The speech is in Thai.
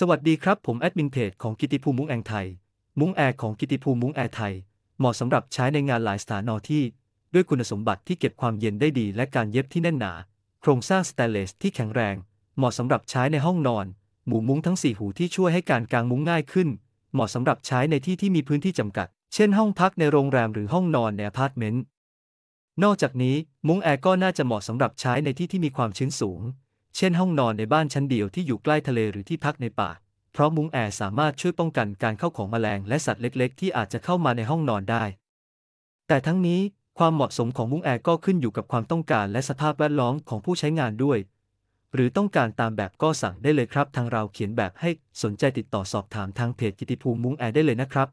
สวัสดีครับ ผมแอดมินเพจของกิติภูมิมุ้งแองไทย มุ้งแอร์ของกิติภูมิมุ้งแอร์ไทยเหมาะสำหรับใช้ในงานหลายสถานที่ ด้วยคุณสมบัติที่เก็บความเย็นได้ดี และการเย็บที่แน่นหนา โครงสร้างสแตนเลสที่แข็งแรง เหมาะสำหรับใช้ในห้องนอน หมู่มุ้งทั้ง4หูที่ช่วยให้การกางมุ้งง่ายขึ้นเหมาะสำหรับใช้ในที่ที่มีพื้นที่จำกัดเช่นห้องพักในโรงแรมหรือห้องนอนในอพาร์ตเมนต์นอกจากนี้มุ้งแอร์ก็น่าจะเหมาะสำหรับใช้ในที่ที่มีความชื้นสูงเช่นห้องนอนในบ้านชั้นเดียวที่อยู่ใกล้ทะเลหรือที่พักในป่า เพราะมุ้งแอร์สามารถช่วยป้องกันการเข้าของแมลงและสัตว์เล็กๆ ที่อาจจะเข้ามาในห้องนอนได้ แต่ทั้งนี้ความเหมาะสมของมุ้งแอร์ก็ขึ้นอยู่กับความต้องการและสภาพแวดล้อมของผู้ใช้งานด้วย หรือต้องการตามแบบก็สั่งได้เลยครับ ทางเราเขียนแบบให้สนใจติดต่อสอบถามทางเพจกิติภูมิมุ้งแอร์ได้เลยนะครับ